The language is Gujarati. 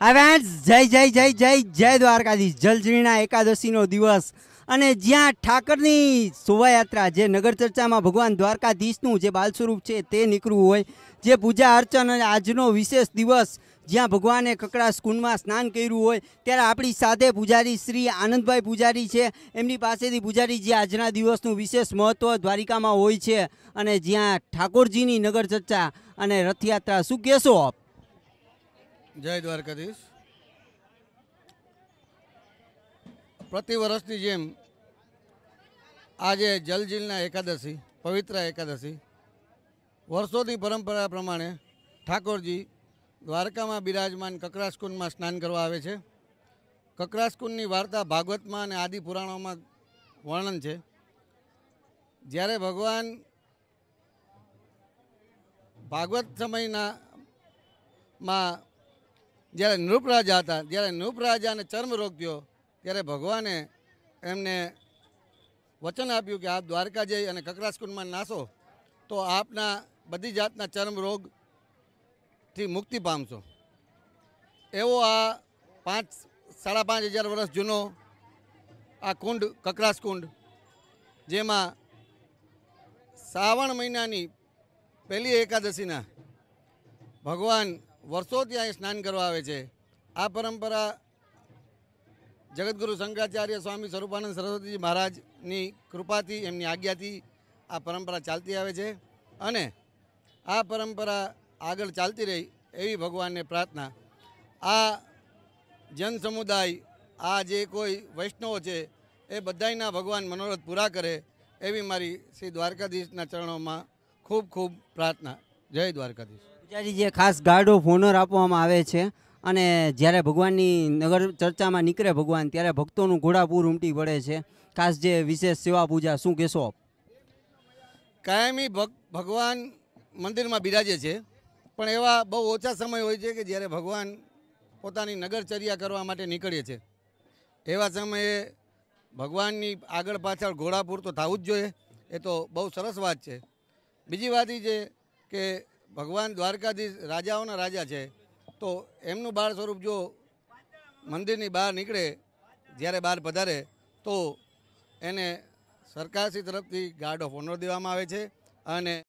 અવાજ જય જય જય જય જય દ્વારકાધીશ જલજીણા એકાદશીનો દિવસ અને જ્યાં ઠાકરની શોભાયાત્રા જે નગર ચર્ચામાં ભગવાન દ્વારકાધીશનું જે બાલ સ્વરૂપ છે તે નીકળવું હોય જે પૂજા અર્ચન અને આજનો વિશેષ દિવસ જ્યાં ભગવાને કકડા સ્કૂનમાં સ્નાન કર્યું હોય ત્યારે આપણી સાથે પૂજારી શ્રી આનંદભાઈ પૂજારી છે એમની પાસેથી પૂજારી જે આજના દિવસનું વિશેષ મહત્ત્વ દ્વારિકામાં હોય છે અને જ્યાં ઠાકોરજીની નગર ચર્ચા અને રથયાત્રા શું કહેશો આપ જય દ્વારકાધીશ પ્રતિ વર્ષની જેમ આજે જલજીલના એકાદશી પવિત્ર એકાદશી વર્ષોની પરંપરા પ્રમાણે ઠાકોરજી દ્વારકામાં બિરાજમાન કકરાસકુંડમાં સ્નાન કરવા આવે છે કકરાસકુંડની વાર્તા ભાગવતમાં અને આદિ પુરાણોમાં વર્ણન છે જ્યારે ભગવાન ભાગવત સમયના માં જ્યારે નૃપરાજા હતા જ્યારે નૃપરાજાને ચર્મ રોગ થયો ત્યારે ભગવાને એમને વચન આપ્યું કે આપ દ્વારકા જઈ અને કકરાસકુંડમાં નાશો તો આપના બધી જાતના ચર્મ રોગથી મુક્તિ પામશો એવો આ પાંચ સાડા પાંચ હજાર વર્ષ જૂનો આ કુંડ કકરાસકુંડ જેમાં શ્રાવણ મહિનાની પહેલી એકાદશીના ભગવાન વર્ષોથી અહીં સ્નાન કરવા આવે છે આ પરંપરા જગતગુરુ શંકરાચાર્ય સ્વામી સ્વરૂપાનંદ સરસ્વતીજી મહારાજની કૃપાથી એમની આજ્ઞાથી આ પરંપરા ચાલતી આવે છે અને આ પરંપરા આગળ ચાલતી રહી એવી ભગવાનને પ્રાર્થના આ જન સમુદાય આ જે કોઈ વૈષ્ણવો છે એ બધાના ભગવાન મનોરથ પૂરા કરે એવી મારી શ્રી દ્વારકાધીશના ચરણોમાં ખૂબ ખૂબ પ્રાર્થના જય દ્વારકાધીશ પૂજારી જે ખાસ ગાર્ડ ઓફ ઓનર આપવામાં આવે છે અને જ્યારે ભગવાનની નગર ચર્ચામાં નીકળે ભગવાન ત્યારે ભક્તોનું ઘોડાપૂર ઉમટી પડે છે ખાસ જે વિશેષ સેવા પૂજા શું કહેશો કાયમી ભગવાન મંદિરમાં બિરાજે છે પણ એવા બહુ ઓછા સમય હોય છે કે જ્યારે ભગવાન પોતાની નગરચર્યા કરવા માટે નીકળે છે એવા સમયે ભગવાનની આગળ પાછળ ઘોડાપૂર તો થવું જ જોઈએ એ તો બહુ સરસ વાત છે બીજી વાત એ છે કે ભગવાન દ્વારકાધીશ રાજાઓના રાજા છે તો એમનું બાળ સ્વરૂપ જો મંદિરની બહાર નીકળે જ્યારે બહાર પધારે તો એને સરકારશ્રી તરફથી ગાર્ડ ઓફ ઓનર દેવામાં આવે છે અને